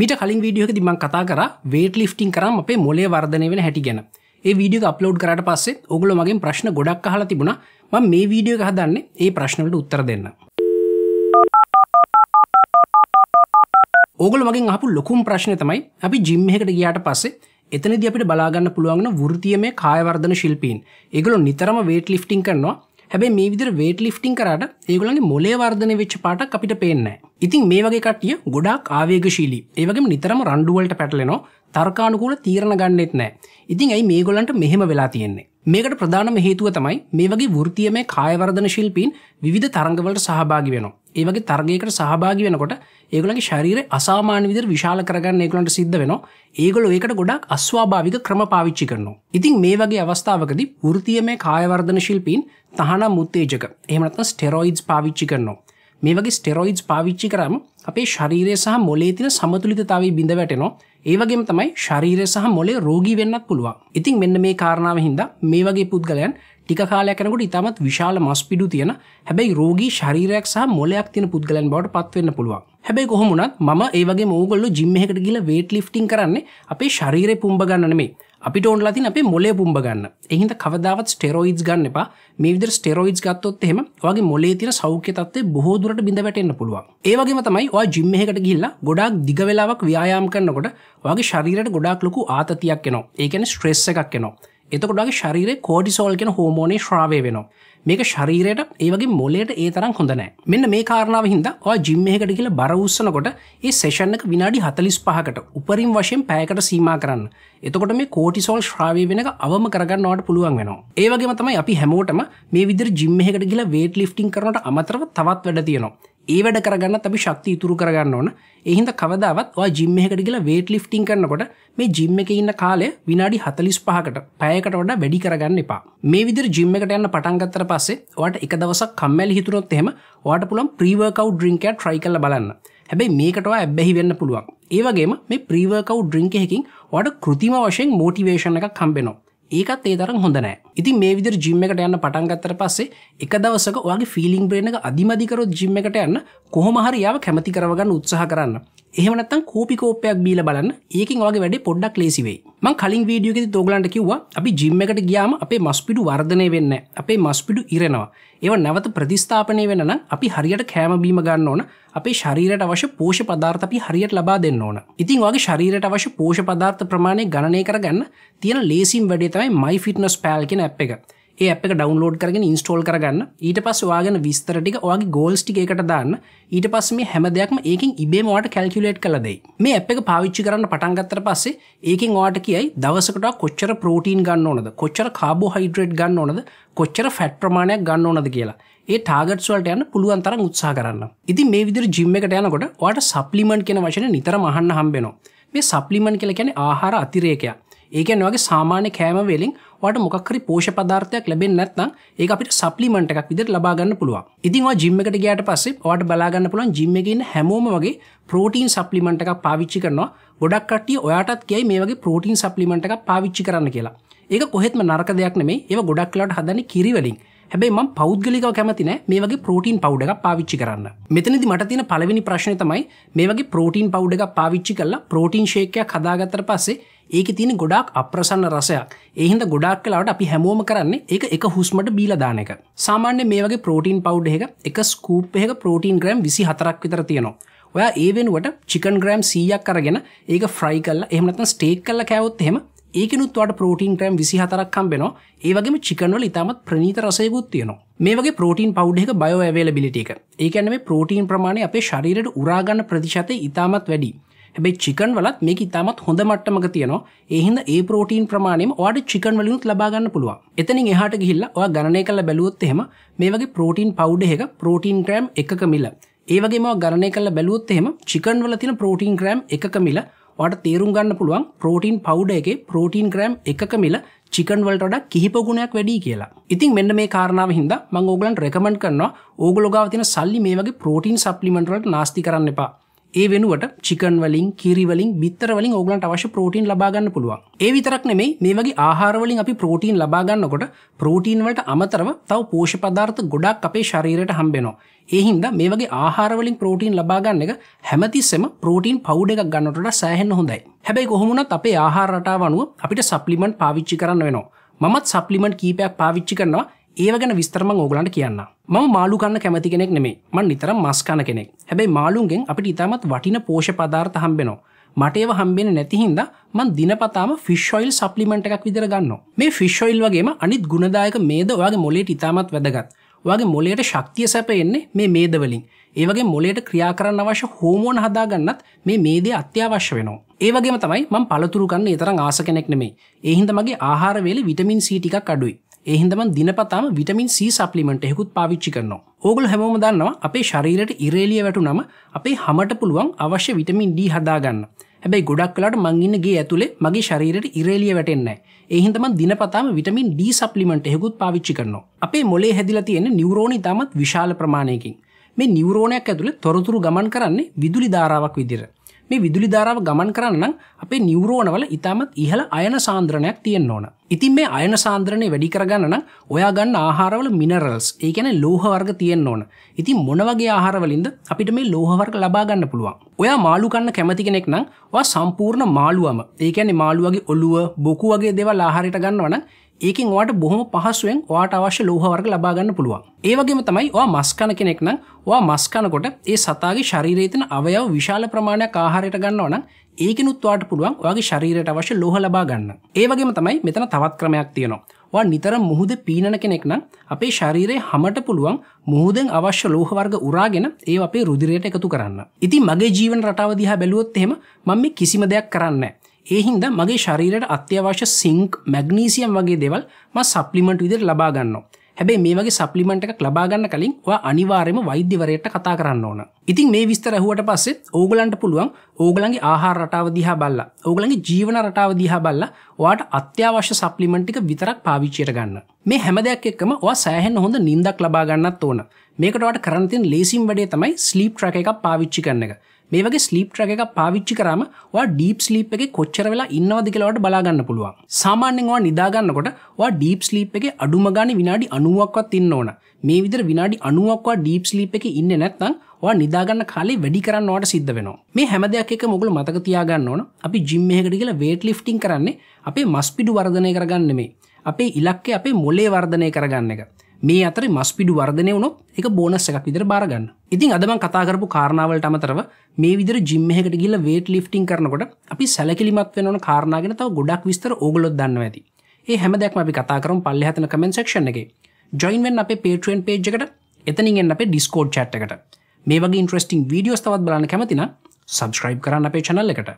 මීට කලින් වීඩියෝක දිමන් කතා කර වේට ලිෆ්ටිං කරම් අපේ මොලේ වර්ධනය වෙන හැටි ගැන ඒ වීඩියෝ අප්ලෝඩ් කරට පස්සේ ඔගුල මගේ ප්‍රශ්න ගොඩක් අහලා තිබුණා මම මේ වීඩියෝ හදන්න ඒ ප්‍රශ්නවලට උත්තර දෙන්න ඔගල මගේ අපපු ලොකුම් ප්‍රශ්න තමයි අපි ජිම්හකට ගියාට පස්සේ එතනද අපිට බලාගන්න පුළුවන්ගන වෘතිය මේ කායවර්ධන ශිල්පීන් ඒගොලො නිතරම වේට ලිෆ්ටිං කරනවා හැබැයි මේ විදිර වේට ලිෆ්ටිං කරට ඒගොලගේ මොලේ වර්ධනය වෙච්ච පාටක් අපිට පේනෑ. ඉතින් මේ වගේ කටිය ගොඩක් ආවේගශීලි ඒවගේ නිතරම රණ්ඩුවලට පැටලෙනවා තර්කානුකූල තීරණ ගන්නෙත් නෑ. ඉතින් ඇයි මේගොලන්ට මෙහෙම වෙලා තියෙන්නේ. මේකට ප්‍රධානම හේතුව තමයි මේ වගේ වෘතියමය කායවර්ධන ශිල්පීන් විධ තරගවලට සහභාගි වෙන. ඒවගේ තරගේකට සහභාගි වෙනකොට ඒගලගේ ශරීර අසාමාන විදිර විශාල කරගන්න ඒගලන්ට සිද්ධ වෙන ඒගොල ඒකට ගොඩක් අස්වාභාවික ක්‍රම පාවිච්චි කරනවා. ඉතින් මේ වගේ අවස්ථාවකදි වෘතියමය කායවර්ධන ශිල්පීන් තහනම් මුත්තේජක එහමත්ම ස්ටෙරෝයිඩ්ස් පාවිච්චි කරනවා. මේ වගේ ස්ටෙරෝයිඩ්ස් පාවිච්චි කරම් අපේ ශරීරය සහ මොලේ තින සමතුලිතතාවයි බිඳ වැටෙනවා ඒවගේම තමයි ශරීරය සහ මොලේ රෝගී වෙන්නත් පුළුවන් ඉතින් මෙන්න මේ කාරණාව හින්දා මේ වගේ පුද්ගලයන් ටික කාලයක් කනකොට ඉතාමත් විශාල මස් පිඩු තියෙන හැබැයි රෝගී ශරීරයක් සහ මොලයක් තියෙන පුද්ගලයන් බවට පත්වෙන්න පුළුවන් හැබැයි කොහොමුණත් මම ඒවගේ මෝගොල්ලු ජිම්මහකට ගිල වේට ලිෆ්ටිං කරන්නේ අපේ ශරීරය පුම්බ ගන්න නෙමේ අපි ටෝන්ලා තින අපේ මොලේ පුම්බ ගන්න එහිද කවදාවත් ස්ටෙරෝයිඩ් ගන්න එපා මේ විදර ස්ටෙරෝයිඩ් ගත්තොත් එහෙම වගේ මොලේ තින සෞඛ්‍ය තත්ේ බොහෝදුරට බිඳ වැටෙන්න්න පුළුවන් ඒවගේ තමයි ඔය ජිම්මහකට ගිල්ලා ගොඩක් දිගවෙලාවක් ව්‍යයාම් කරන්නකොට වගේ ශරීරයට ගොඩක් ලොකු ආතතියක් එනවා ඒකැන ස්ට්‍රෙස්ස එකක් එනවා එතකොටගේ ශරීර කෝඩිසෝල් කෙන හෝමෝනේ ශ්‍රාවය වෙනවා මේක ශරීරයට ඒවගේ මොලේට ඒ තරම් හොඳනෑ මෙන්න මේ කාරණාව හින්ද ඔය ජිම්ම එකට කියල බර උස්සනකොට ඒ සේෂන්නක විනාඩි හතලිස් පහකට උපරින් වශයෙන් පෑකට සීමා කරන්න එතකොට මේ කෝටිසෝල් ශ්‍රාවය වෙන අවම කරගන්න නට පුළුවන් වෙනවා ඒවගේ තමයි අපි හැමෝටම මේ විදිර ජිම්මහකට කියලා වේට ලිෆ්ටිං කරනට අමතරව තවත් වැඩ තියෙනවා ඒ වැඩ කරගන්න අපි ශක්ති ඉතුරු කරගන්න ඕන එහින්ද කවදාවත් ජිම්ම එකට කියලා වේට ලිෆ්ටිං කරනකොට මේ ජිම්ම එක ඉන්න කාලය විනාඩි හතලිස් පහකට පයකට වඩා වැඩි කරගන්න එපා මේ විදිර ජිම්ම එකට යන්න පටන්ගත්තර පස්සේ වාට එක දවසක් කම්මැලි හිතුරොත් එහෙම වාට පුළන් ප්‍රීවර්කව් ඩ්‍රිංක ට්‍රයි කල බලන්න හැබැයි මේකටවා ඇබැහි වෙන්න පුළුවන් ඒවගේම මේ ප්‍රීවර්කව් ඩ්‍රිංක එකකින් වාට කෘතිම වශයෙන් මෝටිවේශන එක කම්බෙනවා ඒකත් ඒ තරම් හොඳනෑ ඉතින් මේ විදිර ජිම්ම එකට යන්න පටන්ගත්තර පස්සේ එක දවසක වගේ ෆිලිං බ්‍රේන අධිමධිකරොත් ජිම්ම එකට යන්න කොහොමහරියාව කැමති කරවගන්න උත්සාහ කරන්න එහමනත්තන් කෝපිකෝපයක් බීල බලන්න ඒකින් වගේ වැඩ පොඩ්ඩක් ලේසිවේ මං කලින් වීඩියෝගෙ තෝගලන්ට කිව්වා අපි ජිම්ම එකට ගියාම අපේ මස්පිඩු වර්ධනය වෙන්න අපේ මස්පිඩු ඉරෙනවා ඒව නැවත ප්‍රතිස්ථාපනය වෙන්න අපි හරියට කෑමබීම ගන්න ඕන අපේ ශරීරයට අවශ්‍ය පෝෂ පදාර්ථ අපි හරියට ලබා දෙන්න ඕන ඉතින් වගේ ශරීරයට අවශ්‍ය පෝෂ පදාර්ථ ප්‍රමාණය ගණනය කරගන්න තියෙන ලේසිම් වැඩේ තමයි මයි ෆිට්නස් පෑල් කෙන ඇ් එක ඒ අප ඩවන්ලෝඩ් කරගෙන ඉන්ස්ටෝල් කරගන්න ඊට පස් වාගෙන විස්තරටික ඔගේ ගෝල්ස්ටිකට දාන්න ඊට පස් මේ හැම දෙයක්ම ඒකින් ඉබේ මවාට කැල්කිලේට් කළදයි මේ අප එක පාවිච්චි කරන්න පටන්ගත්තර පස්සේ ඒකින් වාට කියයි දවසකට කොච්චර ප්‍රෝටීන් ගන්න ඕනද කොච්චර කාබෝ හයිඩ්‍රේට් ගන්න ඕනද කොච්චර ෆැට් ප්‍රමාණයක් ගන්න ඕනද කියලා ඒ ටාගට්ස්වලට යන්න පුළුවන් තරම් උත්සා කරන්න ඉති මේ විදිර ජිම්ම එකට යනකොට වාට සප්ලිමන්ට් කෙන වශන නිතර මහන්න හම්බෙනවා මේ සප්ලිමන් කල කැන ආහාර අතිරේකය ඒකැන් වගේ සාමාන්‍ය කෑම වෙලින් වාට මොකක්හරි පෝෂ පදාර්ථයක් ලැබෙන් නැත්නම් ඒ අපිට සප්ලිමට එකක් විදිට ලබාගන්න පුළුවන් ඉතින්වා ජිම්මකට ගේට පස්සේ වාට බලාගන්න පුළන් ජිම්මගන්න හැමෝම වගේ පෝටීන් සප්ලිමට එකක් පාවිච්චි කරනවා ගොඩක් කටිය ඔයාටත් කියයි මේ වගේ පෝටීන් සප්ලිමට එකක් පාවිච්චි කරන්න කියලා ඒක කොහෙත්ම නරක දෙයක් නෙමේ ඒ ගොඩක්ලට හදන කිරිවලින් හැබයි ම පෞද්ගලික කැමතින මේ වගේ පෝටීන් පව් එකක් පාවිච්චි කරන්න මෙතනදි මට තින පලවෙනි ප්‍රශ්න තමයි මේ වගේ පෝටීන් පව් එකක් පාවිච්චි කල්ලා පෝටීන් ශේකය කදාගත්තර පස්සේ ඒක තියෙන ගොඩක් අප්‍රසන්න රසයක් එහින්ද ගොඩක් කලාට අපි හැමෝම කරන්නේ ඒක එක හුස්මට බීලදාන එක සාමාන්‍ය මේ වගේ පෝටීන් පව් එක එක ස්කූප් එක පෝටීන් ග්‍රම් විසි හතරක් විතර තියෙනවා ඔයා ඒ වෙනුවට චිකන් ග්‍රම් සීයක් කරගෙන ඒක ෆ්‍රයි කල්ලා එහමනත ස්ටේක් කල්ල කැවොත් එහෙම ඒකනුත් වට පෝටීන් ක්‍රම් විසි හතරක් කම්බෙනවා ඒවගේ චිකනවල ඉතාමත් ප්‍රනීත රසයකුත් තියෙනවා මේගේ පෝටීන් පෞඩ්ක බයෝ ඇවේල බිලිටික ඒකන මේ පෝටීන් ප්‍රමාණය අපේ ශරීරයට උරාගන්න ප්‍රතිශතය ඉතාමත් වැඩි හැබයි චිකන් වලත් මේ ඉතාමත් හොඳ මට්ටමක තියනවා ඒහින්ද ඒ පෝටීන් ප්‍රමාණයම වාට චිකන් වලිනුත් ලබාගන්න පුළුවන් එතනින් එහට ගිහිල්ල ඔයා ගණනය කල බැලුවොත් එහෙම මේ වගේ පෝටීන් පෞඩ්හ එක පෝටීන් ක්‍රම් එක මිල්ල ඒවගේම ගණය කල බැලුවොත් එහෙම චිකන් වල තින පෝටීන් ක්‍රම් එක මිලා ට තේරුම් ගන්න පුළුවන් පෝටීන් පවඩ එක පෝටීන් ග්‍රම් එකක මිල චිකන් වලට කිහිපගුණයක් වැඩි කියලා ඉතින් මෙන්න මේ කාරණාව හිද මං ඕගලන් රැකමට කරනවා ඕගලොගාව තින සල්ලි මේ වගේ පෝටීන් සප්ලිමෙන්ටරට නාස්ති කරන්න එපා ඒ වෙනුවට චිකන් වලින් කිරිවලින් බිත්තරවලින් ඔගලන්ට අවශ්‍ය ප්‍රෝටීන් ලබාගන්න පුළුවන් ඒ විතරක් නෙමෙයි මේ වගේ ආහාරවලින් අපි ප්‍රෝටීන් ලබාගන්නකොට ප්‍රෝටීන් වලට අමතරව තව පෝෂපදාර්ථ ගොඩක් අපේ ශරීරයට හම්බෙනවා ඒ හින්දා මේ වගේ ආහාරවලින් ප්‍රෝටීන් ලබාගන්න එක හැමතිස්සෙම ප්‍රෝටීන් පවුඩ එකක් ගන්නට සෑහෙන්න හොඳයි හැබැයි කොහොමුණත් අපේ ආහාර රටාව අනුව අපිට සප්ලිමන්ට් පාවිච්චි කරන්න වෙනවා මමත් සප්ලිමන්ට් කීපයක් පාවිච්චි කරනවා ඒවගෙන විස්තරම ඕගලන්ට කියන්න ම මාළුකන්න කැමති කෙනෙක් නෙමේ මන් නිතරම් මස්කන කෙනෙක් හැබැයි මාළුන්ගෙන් අපිට ඉතාමත් වටින පෝෂ පදාර්ථ හම්බෙනවා මටේව හම්බෙන නැතිහින්ද මන් දිනපතාම ෆිස්්ොයිල් සප්ලිමට එකක් විදර ගන්න මේ ෆිස්්ොයිල් වගේම අනිත් ගුණදායක මේද වගේ මොලේට ඉතාමත් වැදගත් වගේ මොලේට ශක්තිය සැපයෙන්නේ මේ මේදවලින් ඒවගේ මොලේට ක්‍රියා කරන්න අවශ්‍ය හෝමෝන් හදාගන්නත් මේ මේදේ අත්‍යවශ්‍ය වෙනවා ඒවගේ තමයි මං පළතුරු ගන්න තරම් ආස කෙනෙක් නෙමේ ඒහින්ද මගේ ආහාරවේල විටමින් සීටිකක් අඩුයි එහින්දම දිනපතාම විටමින් C සප්ලිමට යෙකුත් පාවිච්චි කරනවා. ඕගොල් හැමෝම දන්නවා අපේ ශරීරයට ඉරේලිය වැටු නම අපේ හමට පුළුවන් අවශ්‍ය විටමින් D හදාගන්න. හැබැයි ගොඩක් කලාට මංගින්නගේ ඇතුළේ මගේ ශරීරයට ඉරේලිය වැටෙන්නේ. එහින්දම දිනපතාම විටමින් D සප්ලිමට යෙකුත් පාවිච්චි කරනවා. අපේ මොලේ හැදිලා තියෙන නිවරෝණි තාමත් විශාල ප්‍රමාණයකින්. මේ නිවරෝණයක් ඇතුළේ තොරතුරු ගමන් කරන්නේ විදුලි ධාරාවක් විදිහට. මේ විදුලි ධාරාව ගමන් කරන්න අපේ නිවරෝණවල ඉතාමත් ඉහළ අයන සාන්ද්‍රණයක් තියෙන් ඕන. ඉතින් මේ අයන සාන්ද්‍රණය වැඩි කරගන්න ඔයා ගන්න ආහාරවල මිනරල්ස් ඒකැන ලෝහවර්ග තියෙන් ඕන. ඉතින් මොනවගේ ආහාරවලින්ද අපිට මේ ලෝහවර්ග ලබාගන්න පුළුවන්. ඔයා මාළුකන්න කැමති කෙනෙක් නම් වා සම්පූර්ණ මාළුවම ඒකැනෙ මාළුවගේ ඔලුව බොකු වගේ දෙවල් ආහාරයට ගන්නවන ඒකින් වාට බොහොම පහසුවෙන් වාට අවශ්‍ය ලෝහවර්ග ලබාගන්න පුළුවන්. ඒවගේම තමයි වා මස්කන කෙනෙක් නම් වා මස්කනකොට ඒ සතාගේ ශරීරේතන අවයව විශාල ප්‍රමාණයක් ආහාරයට ගන්නවන ඒකනුත්වාට පුළුවන් වගේ ශරීරයට අවශ්‍ය ලෝහ ලබා ගන්න. ඒවගේම තමයි මෙතන තවත් ක්‍රමයක් තියෙනවා. වා නිතර මුහුද පීනන කෙනෙක් නම් අපේ ශරීරයේ හමට පුළුවන් මුහුදෙන් අවශ්‍ය ලෝහවර්ග උරාගෙන ඒ අපේ රුදිරයට එකතු කරන්න. ඉතින් මගේ ජීවන රටාව දිහා බැලුවොත් එහෙම මම මේ කිසිම දෙයක් කරන්නේ ඒ හින්ද මගේ ශරීරයට අත්‍යවශ්‍ය සිංක් මැග්නීසියම් වගේ දෙවල් ම සප්ලිමට විදිර ලබා ගන්නවා. හැබැයි මේ වගේ සප්ලිමට එකක් ලබාගන්න කලින් වා අනිවාර්යම වෛද්‍යවරයට කතා කරන්න ඕන. ඉතින් මේ විස්තර හුවට පස්සෙත් ඕගලන්ට පුළුවන් ඕගලන්ගේ ආහාර රටාව දිහා බල්ලා ඕගලන්ගේ ජීවන රටාව දිහා බල්ලා ඔයාට අත්‍යවශ්‍ය සප්ලිමෙන්ටික විතරක් පාවිච්චයට ගන්න. මේ හැම දෙයක් එක්කම ඔයා සෑහෙන්න හොඳ නිින්දක් ලබා ගන්නත් ඕන. මේකට ඔයාට කරන්න තියෙන ලේසිම් වැඩේ තමයි ස්ලීප් ට්‍රැක එකක් පාවිච්චි කරන එක. මේ වගේ ස්ලීප් ට්‍රක එක පාවිච්චි කරම වා ඩීප් ස්ලීප් එක කොච්චර වෙලා ඉන්නවද කියලවට බලාගන්න පුළුවන් සාමාන්‍යෙන් වා නිදාගන්නකොට වා ඩීප් ස්ලීප් එක අඩුමගාන විනාඩි අනුවක්වත් ඉන්න ඕන මේ විදිර විනාඩි අනුවක්වා ඩීප් ස්ලීප් එක ඉන්න නැත්තන් වා නිදාගන්න කාලේ වැඩි කරන්නවට සිද්ධ වෙනවා මේ හැම දෙයක් එක මුගල මතක තියාගන්න ඕන අපි ජිම් එකට කියලා වේට ලිෆ්ටිං කරන්නේ අපේ මස්පිඩු වර්ධනය කරගන්න මේ අපේ ඉලක්කේ අපේ මොලේ වර්ධනය කරගන්න එක මේ අතර මස්පිඩු වර්ධනය වුණොත් එක බෝනස් එකක් විදිර බාරගන්න ඉතින් අදම කතාකරපු කාරණාවලට අමතරව මේ විදිර ජිම්මහකට ගිල්ල වේට ලිෆ්ටිං කරනකොට අපි සැලකිලිමත් වෙනවන කාරණාගෙන තව ගොඩක් විස්තර ඕගලොත් දන්න ඇති ඒ හැමදැක්ම අපි කතාකරම් පල්ලෙහතන කමෙන්සක්ෂන් එක ජොයින්වෙන් අපේ පේටුවෙන් පේජ්කට එතනින් එන්න අපේ ඩිස්කෝඩ් චට්කට මේ වගේ ඉන්ට්‍රස්ටිං වීඩියෝස් තවත් බලන්න කැමතින සබස්ක්‍රයිබ් කරන්න අපේ චනල්ලකට